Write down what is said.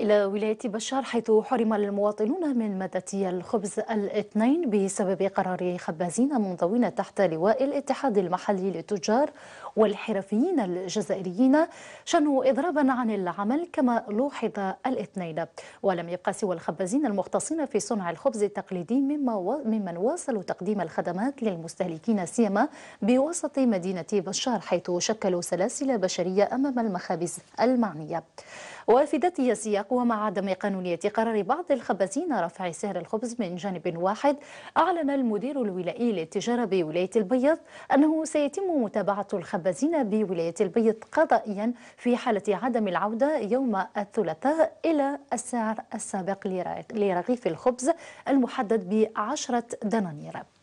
إلى ولاية بشار حيث حرم المواطنون من مادة الخبز الاثنين بسبب قرار خبازين منضوين تحت لواء الاتحاد المحلي للتجار والحرفيين الجزائريين شنوا إضرابا عن العمل كما لوحظ الاثنين ولم يبقى سوى الخبازين المختصين في صنع الخبز التقليدي مما و... ممن واصلوا تقديم الخدمات للمستهلكين سيما بوسط مدينة بشار حيث شكلوا سلاسل بشرية أمام المخابز المعنية وافدته السياق ومع عدم قانونية قرار بعض الخبازين رفع سعر الخبز من جانب واحد أعلن المدير الولائي للتجارة بولاية البيض أنه سيتم متابعة الخبازين بولاية البيض قضائيا في حالة عدم العودة يوم الثلاثاء إلى السعر السابق لرغيف الخبز المحدد بعشرة دنانير